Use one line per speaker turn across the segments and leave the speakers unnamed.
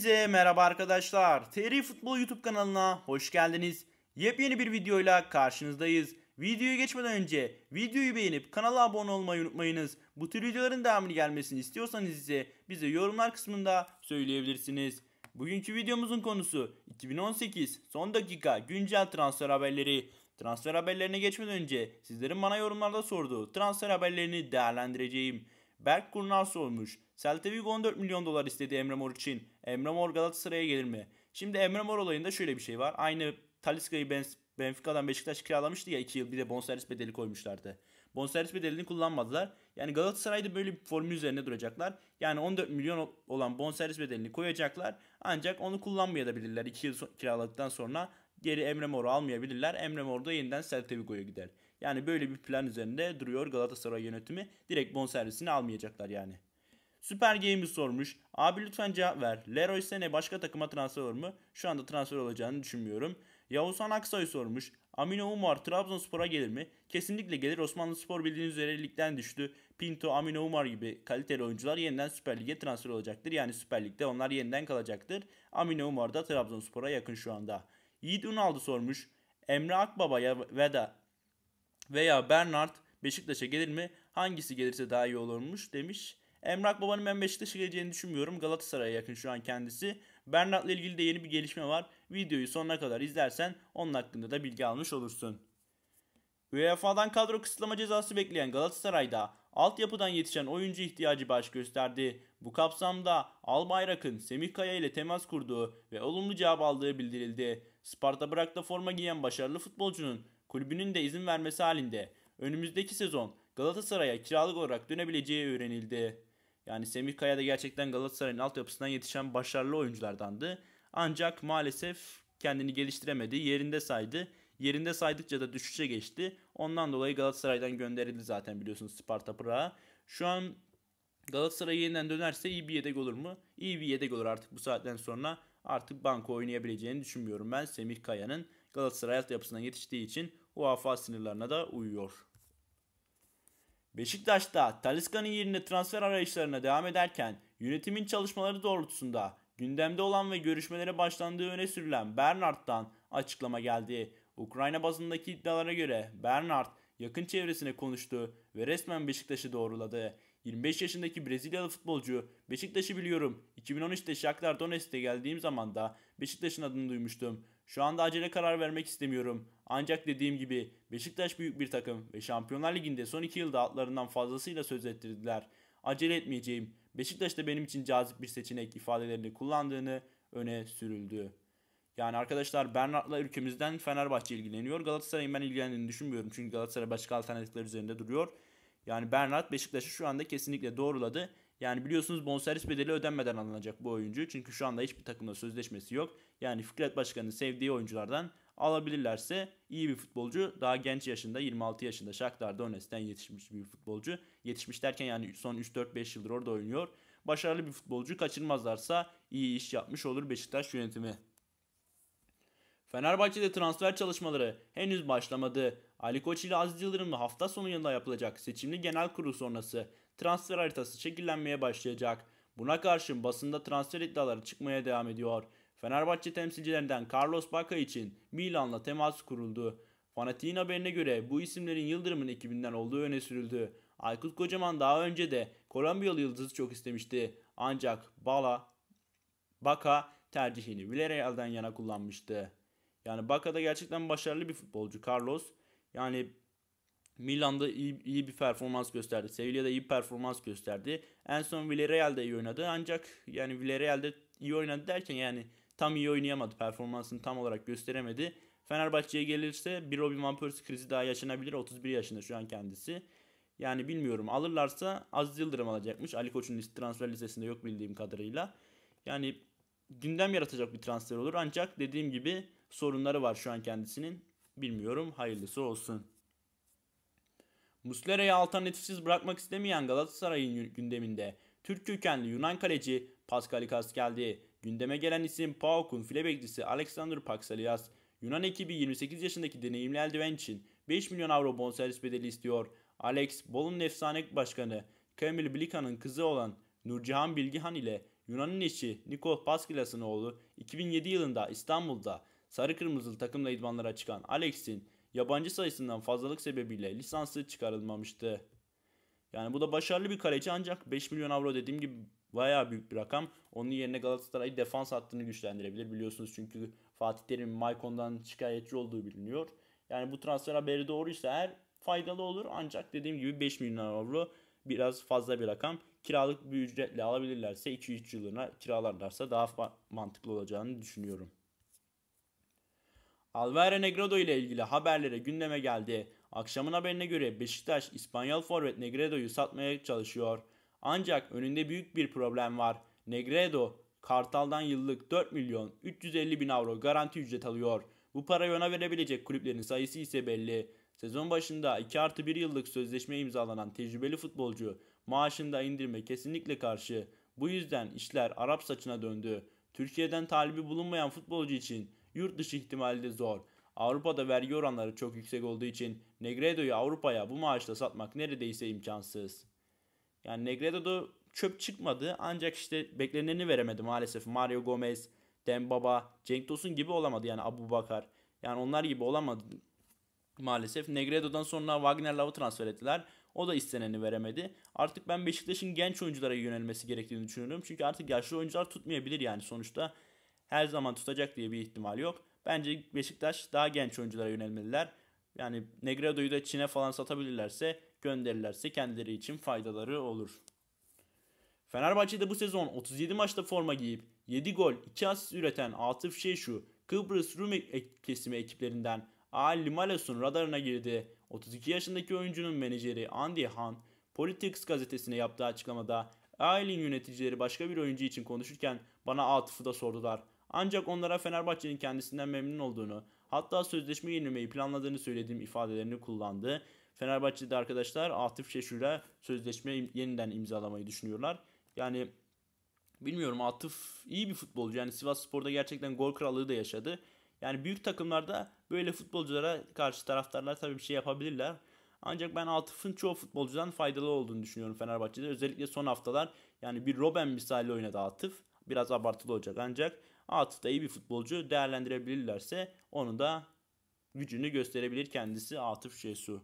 Size merhaba arkadaşlar. TR Futbol YouTube kanalına hoş geldiniz. Yepyeni bir videoyla karşınızdayız. Videoya geçmeden önce videoyu beğenip kanala abone olmayı unutmayınız. Bu tür videoların devamını gelmesini istiyorsanız ise bize yorumlar kısmında söyleyebilirsiniz. Bugünkü videomuzun konusu 2018 son dakika güncel transfer haberleri. Transfer haberlerine geçmeden önce sizlerin bana yorumlarda sorduğu transfer haberlerini değerlendireceğim. Berk Kurnar sormuş. Celta Vigo 14 milyon dolar istedi Emre Mor için. Emre Mor Galatasaray'a gelir mi? Şimdi Emre Mor olayında şöyle bir şey var. Aynı Talisca'yı Benfica'dan Beşiktaş kiralamıştı ya 2 yıl bir de bonservis bedeli koymuşlardı. Bonservis bedelini kullanmadılar. Yani Galatasaray'da böyle bir formül üzerine duracaklar. Yani 14 milyon olan bonservis bedelini koyacaklar. Ancak onu kullanmayabilirler 2 yıl kiraladıktan sonra. Geri Emre Mor'u almayabilirler. Emre Mor da yeniden Celta Vigo'ya gider. Yani böyle bir plan üzerinde duruyor Galatasaray yönetimi. Direkt bonservisini almayacaklar yani. Süper Game'i sormuş. Abi lütfen cevap ver. Leroy Sene başka takıma transfer olur mu? Şu anda transfer olacağını düşünmüyorum. Yavuzhan Aksoy sormuş. Amino Umar Trabzonspor'a gelir mi? Kesinlikle gelir. Osmanlı Spor bildiğiniz üzere ligden düştü. Pinto, Amino Umar gibi kaliteli oyuncular yeniden Süper Lig'e transfer olacaktır. Yani Süper Lig'de onlar yeniden kalacaktır. Amino Umar da Trabzonspor'a yakın şu anda. Yiğit Unaldı sormuş. Emre Akbaba ya Veda veya Bernard Beşiktaş'a gelir mi? Hangisi gelirse daha iyi olurmuş demiş. Emrak Baba'nın ben Beşiktaş'a geleceğini düşünmüyorum. Galatasaray'a yakın şu an kendisi. Bernat'la ilgili de yeni bir gelişme var. Videoyu sonuna kadar izlersen onun hakkında da bilgi almış olursun. UEFA'dan kadro kısıtlama cezası bekleyen Galatasaray'da altyapıdan yetişen oyuncu ihtiyacı baş gösterdi. Bu kapsamda Albayrak'ın Semih Kaya ile temas kurduğu ve olumlu cevap aldığı bildirildi. Sparta Bırak'ta forma giyen başarılı futbolcunun kulübünün de izin vermesi halinde önümüzdeki sezon Galatasaray'a kiralık olarak dönebileceği öğrenildi. Yani Semih Kaya da gerçekten Galatasaray'ın altyapısından yetişen başarılı oyunculardandı. Ancak maalesef kendini geliştiremedi. Yerinde saydı. Yerinde saydıkça da düşüşe geçti. Ondan dolayı Galatasaray'dan gönderildi zaten biliyorsunuz Sparta Praha. Şu an Galatasaray yeniden dönerse iyi bir yedek olur mu? İyi bir yedek olur artık bu saatten sonra. Artık banko oynayabileceğini düşünmüyorum ben. Semih Kaya'nın Galatasaray altyapısından yetiştiği için UEFA sınırlarına da uyuyor. Beşiktaş'ta Taliska'nın yerine transfer arayışlarına devam ederken yönetimin çalışmaları doğrultusunda gündemde olan ve görüşmelere başlandığı öne sürülen Bernard'dan açıklama geldi. Ukrayna bazındaki iddialara göre Bernard yakın çevresine konuştu ve resmen Beşiktaş'ı doğruladı. 25 yaşındaki Brezilyalı futbolcu Beşiktaş'ı biliyorum. 2013'te Shakhtar Donetsk'te geldiğim zaman da Beşiktaş'ın adını duymuştum. Şu anda acele karar vermek istemiyorum. Ancak dediğim gibi Beşiktaş büyük bir takım ve Şampiyonlar Ligi'nde son 2 yılda atlarından fazlasıyla söz ettirdiler. Acele etmeyeceğim. Beşiktaş da benim için cazip bir seçenek ifadelerini kullandığını öne sürüldü. Yani arkadaşlar Bernard'la ülkemizden Fenerbahçe ilgileniyor. Galatasaray'ın ben ilgilendiğini düşünmüyorum. Çünkü Galatasaray başka alternatifler üzerinde duruyor. Yani Bernard Beşiktaş'ı şu anda kesinlikle doğruladı. Yani biliyorsunuz bonservis bedeli ödenmeden alınacak bu oyuncu. Çünkü şu anda hiçbir takımda sözleşmesi yok. Yani Fikret Başkan'ın sevdiği oyunculardan alabilirlerse iyi bir futbolcu. Daha genç yaşında 26 yaşında Shakhtar Donetsk'ten yetişmiş bir futbolcu. Yetişmiş derken yani son 3-4-5 yıldır orada oynuyor. Başarılı bir futbolcu kaçırmazlarsa iyi iş yapmış olur Beşiktaş yönetimi. Fenerbahçe'de transfer çalışmaları henüz başlamadı. Ali Koç ile Aziz Yıldırım'la hafta sonu yanında yapılacak seçimli genel kurul sonrası transfer haritası şekillenmeye başlayacak. Buna karşın basında transfer iddiaları çıkmaya devam ediyor. Fenerbahçe temsilcilerinden Carlos Baca için Milan'la temas kuruldu. Fanatiğin haberine göre bu isimlerin Yıldırım'ın ekibinden olduğu öne sürüldü. Aykut Kocaman daha önce de Kolombiyalı yıldızı çok istemişti. Ancak Bala, Baka tercihini Villarreal'den yana kullanmıştı. Yani da gerçekten başarılı bir futbolcu Carlos. Yani Milan'da iyi, iyi bir performans gösterdi. Sevilla'da iyi bir performans gösterdi. En son Villarreal'de iyi oynadı. Ancak yani Villarreal'de iyi oynadı derken yani tam iyi oynayamadı. Performansını tam olarak gösteremedi. Fenerbahçe'ye gelirse bir Robin Van Persie krizi daha yaşanabilir. 31 yaşında şu an kendisi. Yani bilmiyorum alırlarsa az Yıldırım alacakmış. Ali Koç'un transfer listesinde yok bildiğim kadarıyla. Yani gündem yaratacak bir transfer olur. Ancak dediğim gibi sorunları var şu an kendisinin. Bilmiyorum hayırlısı olsun. Muslera'yı alternatifsiz bırakmak istemeyen Galatasaray'ın gündeminde Türk kökenli Yunan kaleci Paskalikas geldi. Gündeme gelen isim PAOK'un file bekçisi Alexander Paksalias, Yunan ekibi 28 yaşındaki deneyimli eldiven için 5 milyon avro bonservis bedeli istiyor. Alex, Bolu'nun efsane başkanı Kamil Bilika'nın kızı olan Nurcihan Bilgihan ile Yunan'ın eşi Nikol Paskilas'ın oğlu 2007 yılında İstanbul'da sarı kırmızılı takımla idmanlara çıkan Alex'in yabancı sayısından fazlalık sebebiyle lisansı çıkarılmamıştı. Yani bu da başarılı bir kaleci ancak 5 milyon avro dediğim gibi bayağı büyük bir rakam. Onun yerine Galatasaray defans hattını güçlendirebilir biliyorsunuz çünkü Fatih Terim Maykon'dan şikayetçi olduğu biliniyor. Yani bu transfer haberi doğruysa eğer faydalı olur ancak dediğim gibi 5 milyon avro biraz fazla bir rakam. Kiralık bir ücretle alabilirlerse 2-3 yılına kiralarlarsa daha mantıklı olacağını düşünüyorum. Alvaro Negredo ile ilgili haberlere gündeme geldi. Akşamın haberine göre Beşiktaş İspanyol forvet Negredo'yu satmaya çalışıyor. Ancak önünde büyük bir problem var. Negredo Kartal'dan yıllık 4 milyon 350 bin avro garanti ücret alıyor. Bu parayı ona verebilecek kulüplerin sayısı ise belli. Sezon başında 2 artı 1 yıllık sözleşme imzalanan tecrübeli futbolcu maaşında indirme kesinlikle karşı. Bu yüzden işler Arap saçına döndü. Türkiye'den talibi bulunmayan futbolcu için yurt dışı ihtimali de zor. Avrupa'da vergi oranları çok yüksek olduğu için Negredo'yu Avrupa'ya bu maaşla satmak neredeyse imkansız. Yani Negredo'da çöp çıkmadı ancak işte bekleneni veremedi maalesef. Mario Gomez, Dembaba, Cenk Tosun gibi olamadı yani Abu Bakar. Yani onlar gibi olamadı maalesef. Negredo'dan sonra Wagner Love'ı transfer ettiler. O da isteneni veremedi. Artık ben Beşiktaş'ın genç oyunculara yönelmesi gerektiğini düşünüyorum. Çünkü artık yaşlı oyuncular tutmayabilir yani sonuçta her zaman tutacak diye bir ihtimal yok. Bence Beşiktaş daha genç oyunculara yönelmeliler. Yani Negredo'yu da Çin'e falan satabilirlerse, gönderirlerse kendileri için faydaları olur. Fenerbahçe'de bu sezon 37 maçta forma giyip 7 gol 2 asist üreten Atıf Şeşu, Kıbrıs Rum kesimi ekiplerinden Ali Malas'un radarına girdi. 32 yaşındaki oyuncunun menajeri Andy Han, Politics gazetesine yaptığı açıklamada Ailin yöneticileri başka bir oyuncu için konuşurken bana Atıf'ı da sordular. Ancak onlara Fenerbahçe'nin kendisinden memnun olduğunu, hatta sözleşme yenilemeyi planladığını söylediğim ifadelerini kullandı. Fenerbahçe'de arkadaşlar Atif Şeşur'a sözleşme yeniden imzalamayı düşünüyorlar. Yani bilmiyorum Atif iyi bir futbolcu. Yani Sivas Spor'da gerçekten gol krallığı da yaşadı. Yani büyük takımlarda böyle futbolculara karşı taraftarlar tabii bir şey yapabilirler. Ancak ben Atıf'ın çoğu futbolcudan faydalı olduğunu düşünüyorum Fenerbahçe'de. Özellikle son haftalar yani bir Robben misali oynadı Atıf. Biraz abartılı olacak ancak Atıf da iyi bir futbolcu değerlendirebilirlerse onu da gücünü gösterebilir kendisi Atıf Şesu.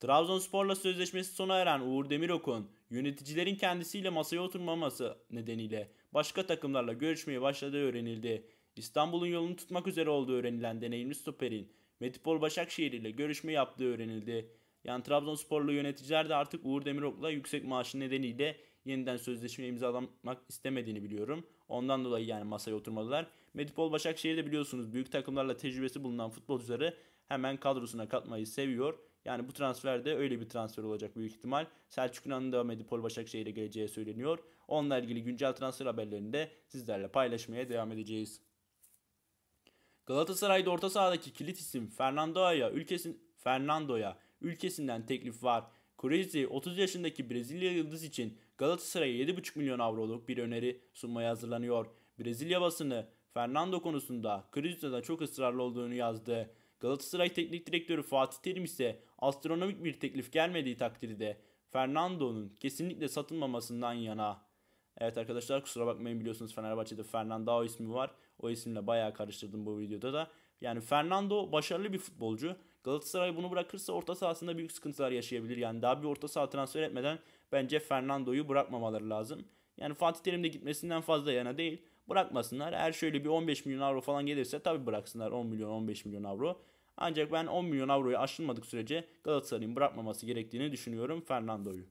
Trabzonspor'la sözleşmesi sona eren Uğur Demirok'un yöneticilerin kendisiyle masaya oturmaması nedeniyle başka takımlarla görüşmeye başladığı öğrenildi. İstanbul'un yolunu tutmak üzere olduğu öğrenilen deneyimli stoperin Metipol Başakşehir ile görüşme yaptığı öğrenildi. Yani Trabzonsporlu yöneticiler de artık Uğur Demirok'la yüksek maaşı nedeniyle yeniden sözleşme imzalamak istemediğini biliyorum. Ondan dolayı yani masaya oturmadılar. Medipol Başakşehir de biliyorsunuz büyük takımlarla tecrübesi bulunan futbolcuları hemen kadrosuna katmayı seviyor. Yani bu transfer de öyle bir transfer olacak büyük ihtimal. Selçuk İnan'ın da Medipol Başakşehir'e geleceği söyleniyor. Onunla ilgili güncel transfer haberlerini de sizlerle paylaşmaya devam edeceğiz. Galatasaray'da orta sahadaki kilit isim Fernando'ya ülkesin Fernando'ya ülkesinden teklif var. Kurezi 30 yaşındaki Brezilya yıldız için Galatasaray'a 7,5 milyon avroluk bir öneri sunmaya hazırlanıyor. Brezilya basını Fernando konusunda Cristiano'da çok ısrarlı olduğunu yazdı. Galatasaray Teknik Direktörü Fatih Terim ise astronomik bir teklif gelmediği takdirde Fernando'nun kesinlikle satılmamasından yana. Evet arkadaşlar kusura bakmayın biliyorsunuz Fenerbahçe'de Fernando ismi var. O isimle bayağı karıştırdım bu videoda da. Yani Fernando başarılı bir futbolcu. Galatasaray bunu bırakırsa orta sahasında büyük sıkıntılar yaşayabilir. Yani daha bir orta saha transfer etmeden bence Fernando'yu bırakmamaları lazım. Yani Fatih Terim de gitmesinden fazla yana değil. Bırakmasınlar. Eğer şöyle bir 15 milyon avro falan gelirse tabii bıraksınlar 10 milyon 15 milyon avro. Ancak ben 10 milyon avroyu aşılmadık sürece Galatasaray'ın bırakmaması gerektiğini düşünüyorum Fernando'yu.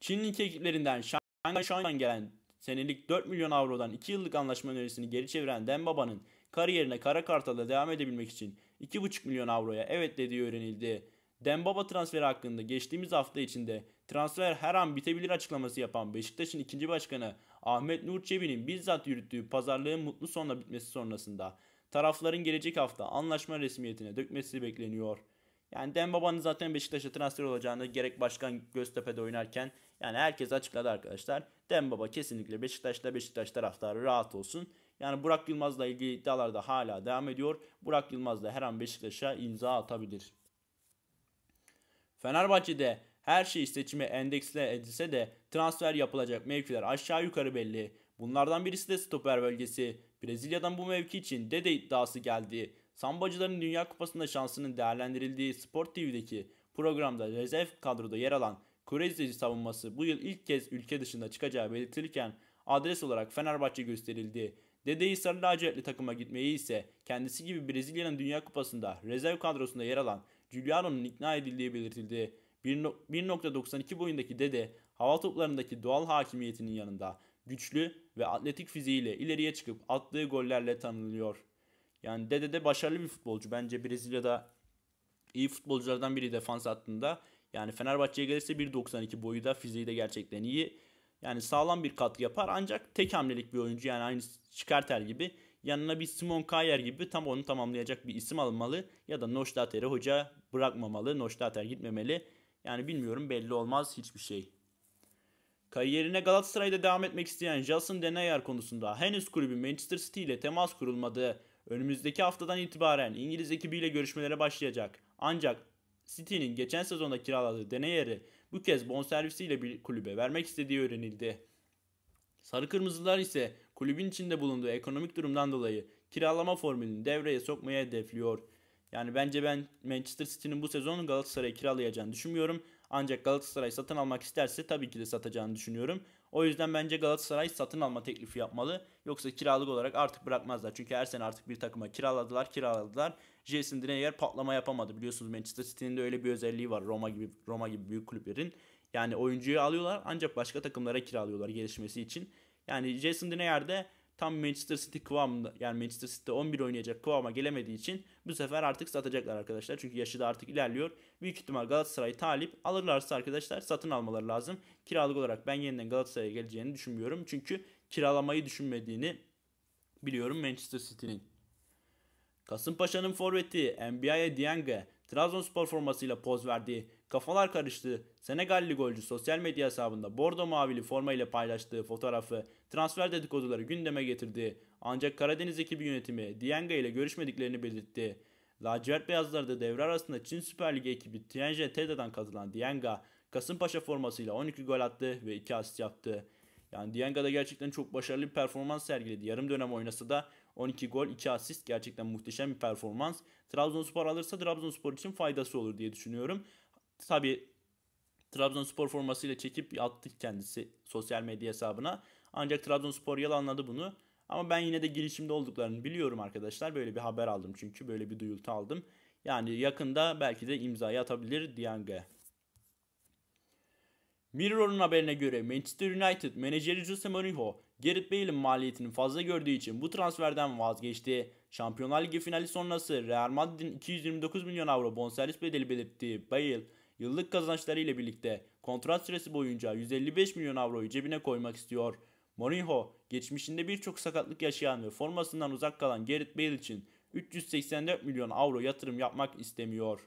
Çinli lig ekiplerinden Shanghai Shanghai gelen senelik 4 milyon avrodan 2 yıllık anlaşma önerisini geri çeviren Dembaba'nın kariyerine kara kartala devam edebilmek için 2,5 milyon avroya evet dediği öğrenildi. Dembaba transferi hakkında geçtiğimiz hafta içinde transfer her an bitebilir açıklaması yapan Beşiktaş'ın ikinci başkanı Ahmet Nur Çebi'nin bizzat yürüttüğü pazarlığın mutlu sonla bitmesi sonrasında tarafların gelecek hafta anlaşma resmiyetine dökmesi bekleniyor. Yani Dembaba'nın zaten Beşiktaş'a transfer olacağını gerek başkan Göztepe'de oynarken yani herkes açıkladı arkadaşlar. Dembaba kesinlikle Beşiktaş'ta Beşiktaş taraftarı rahat olsun. Yani Burak Yılmaz'la ilgili iddialar da hala devam ediyor. Burak Yılmaz da her an Beşiktaş'a imza atabilir. Fenerbahçe'de her şey seçime endeksle edilse de transfer yapılacak mevkiler aşağı yukarı belli. Bunlardan birisi de stoper bölgesi. Brezilya'dan bu mevki için dede iddiası geldi. Sambacıların Dünya Kupası'nda şansının değerlendirildiği Sport TV'deki programda rezerv kadroda yer alan Kurezeci savunması bu yıl ilk kez ülke dışında çıkacağı belirtilirken adres olarak Fenerbahçe gösterildi. Dedeyi sarı lacivertli takıma gitmeyi ise kendisi gibi Brezilya'nın Dünya Kupası'nda rezerv kadrosunda yer alan Giuliano'nun ikna edildiği belirtildi. 1.92 boyundaki dede hava toplarındaki doğal hakimiyetinin yanında güçlü ve atletik fiziğiyle ileriye çıkıp attığı gollerle tanınıyor. Yani dede de başarılı bir futbolcu. Bence Brezilya'da iyi futbolculardan biri defans hattında. Yani Fenerbahçe'ye gelirse 1.92 boyu da fiziği de gerçekten iyi. Yani sağlam bir katkı yapar ancak tek hamlelik bir oyuncu yani aynı Şikarter gibi yanına bir Simon Kayer gibi tam onu tamamlayacak bir isim almalı. Ya da Noştater'i hoca bırakmamalı. Noştater gitmemeli. Yani bilmiyorum belli olmaz hiçbir şey. Kariyerine Galatasaray'da devam etmek isteyen Jason Denayer konusunda henüz kulübü Manchester City ile temas kurulmadı. Önümüzdeki haftadan itibaren İngiliz ekibiyle görüşmelere başlayacak. Ancak City'nin geçen sezonda kiraladığı Denayer'i bu kez bonservisiyle bir kulübe vermek istediği öğrenildi. Sarı Kırmızılar ise kulübün içinde bulunduğu ekonomik durumdan dolayı kiralama formülünü devreye sokmaya hedefliyor. Yani bence ben Manchester City'nin bu sezon Galatasaray'ı kiralayacağını düşünmüyorum. Ancak Galatasaray satın almak isterse tabii ki de satacağını düşünüyorum. O yüzden bence Galatasaray satın alma teklifi yapmalı. Yoksa kiralık olarak artık bırakmazlar. Çünkü her sene artık bir takıma kiraladılar, kiraladılar. Jason Denayer patlama yapamadı. Biliyorsunuz Manchester City'nin de öyle bir özelliği var. Roma gibi Roma gibi büyük kulüplerin. Yani oyuncuyu alıyorlar ancak başka takımlara kiralıyorlar gelişmesi için. Yani Jason Denayer de tam Manchester City kıvamında yani Manchester City 11 oynayacak kıvama gelemediği için bu sefer artık satacaklar arkadaşlar. Çünkü yaşı da artık ilerliyor. Büyük ihtimal Galatasaray talip alırlarsa arkadaşlar satın almaları lazım. Kiralık olarak ben yeniden Galatasaray'a geleceğini düşünmüyorum. Çünkü kiralamayı düşünmediğini biliyorum Manchester City'nin. Kasımpaşa'nın forveti NBA'ye Dienge Trabzonspor formasıyla poz verdiği Kafalar karıştı. Senegalli golcü sosyal medya hesabında bordo mavili forma ile paylaştığı fotoğrafı transfer dedikoduları gündeme getirdi. Ancak Karadeniz ekibi yönetimi Dienga ile görüşmediklerini belirtti. Lacivert beyazları da devre arasında Çin Süper Ligi ekibi Tianjin Tede'den katılan Dianga, Kasımpaşa formasıyla 12 gol attı ve 2 asist yaptı. Yani Dianga da gerçekten çok başarılı bir performans sergiledi. Yarım dönem oynasa da 12 gol 2 asist gerçekten muhteşem bir performans. Trabzonspor alırsa Trabzonspor için faydası olur diye düşünüyorum. Tabi Trabzonspor formasıyla çekip attık kendisi sosyal medya hesabına. Ancak Trabzonspor yalanladı bunu. Ama ben yine de girişimde olduklarını biliyorum arkadaşlar. Böyle bir haber aldım çünkü böyle bir duyultu aldım. Yani yakında belki de imzayı atabilir Dianga'ya. Mirror'un haberine göre Manchester United menajeri Jose Mourinho, Gareth Bale'in maliyetini fazla gördüğü için bu transferden vazgeçti. Şampiyonlar Ligi finali sonrası Real Madrid'in 229 milyon avro bonservis bedeli belirttiği Bale, yıllık kazançları ile birlikte kontrat süresi boyunca 155 milyon avroyu cebine koymak istiyor. Mourinho, geçmişinde birçok sakatlık yaşayan ve formasından uzak kalan Gareth Bale için 384 milyon avro yatırım yapmak istemiyor.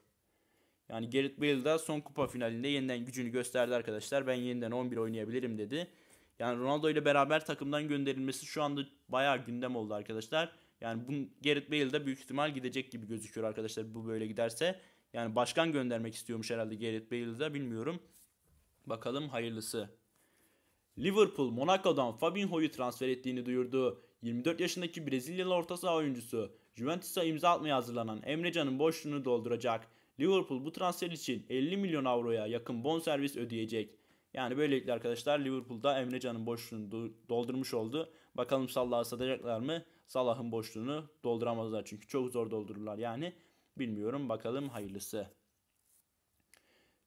Yani Gareth Bale da son kupa finalinde yeniden gücünü gösterdi arkadaşlar. Ben yeniden 11 oynayabilirim dedi. Yani Ronaldo ile beraber takımdan gönderilmesi şu anda bayağı gündem oldu arkadaşlar. Yani bu Gareth Bale de büyük ihtimal gidecek gibi gözüküyor arkadaşlar bu böyle giderse. Yani başkan göndermek istiyormuş herhalde Gareth Bale'de bilmiyorum. Bakalım hayırlısı. Liverpool Monaco'dan Fabinho'yu transfer ettiğini duyurdu. 24 yaşındaki Brezilyalı orta saha oyuncusu Juventus'a imza atmaya hazırlanan Emrecan'ın boşluğunu dolduracak. Liverpool bu transfer için 50 milyon avroya yakın bonservis ödeyecek. Yani böylelikle arkadaşlar Liverpool'da Emre Can'ın boşluğunu doldurmuş oldu. Bakalım Salah'ı satacaklar mı? Salah'ın boşluğunu dolduramazlar çünkü çok zor doldururlar yani. Bilmiyorum bakalım hayırlısı.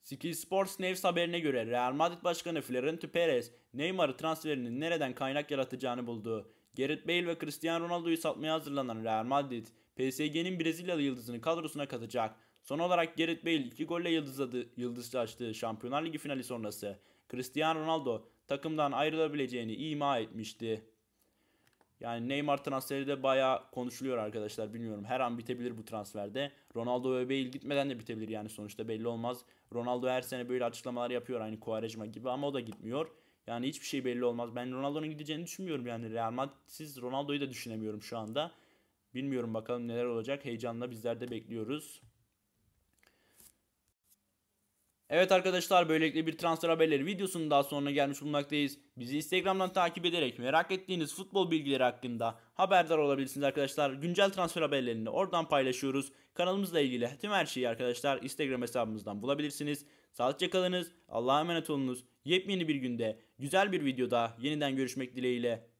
Sky Sports News haberine göre Real Madrid Başkanı Florentino Perez, Neymar'ı transferinin nereden kaynak yaratacağını buldu. Gerrit Bale ve Cristiano Ronaldo'yu satmaya hazırlanan Real Madrid, PSG'nin Brezilyalı yıldızını kadrosuna katacak. Son olarak Gerrit Bale iki golle yıldızladı, yıldızlaştığı Şampiyonlar Ligi finali sonrası Cristiano Ronaldo takımdan ayrılabileceğini ima etmişti. Yani Neymar transferi de bayağı konuşuluyor arkadaşlar bilmiyorum. Her an bitebilir bu transferde. Ronaldo ve Bale gitmeden de bitebilir yani sonuçta belli olmaz. Ronaldo her sene böyle açıklamalar yapıyor aynı Quaresma gibi ama o da gitmiyor. Yani hiçbir şey belli olmaz. Ben Ronaldo'nun gideceğini düşünmüyorum yani. Real Madrid'siz Ronaldo'yu da düşünemiyorum şu anda. Bilmiyorum bakalım neler olacak. Heyecanla bizler de bekliyoruz. Evet arkadaşlar böylelikle bir transfer haberleri videosunun daha sonuna gelmiş bulunmaktayız. Bizi Instagram'dan takip ederek merak ettiğiniz futbol bilgileri hakkında haberdar olabilirsiniz arkadaşlar. Güncel transfer haberlerini oradan paylaşıyoruz. Kanalımızla ilgili tüm her şeyi arkadaşlar Instagram hesabımızdan bulabilirsiniz. Sağlıkça kalınız, Allah'a emanet olunuz. Yepyeni bir günde, güzel bir videoda yeniden görüşmek dileğiyle.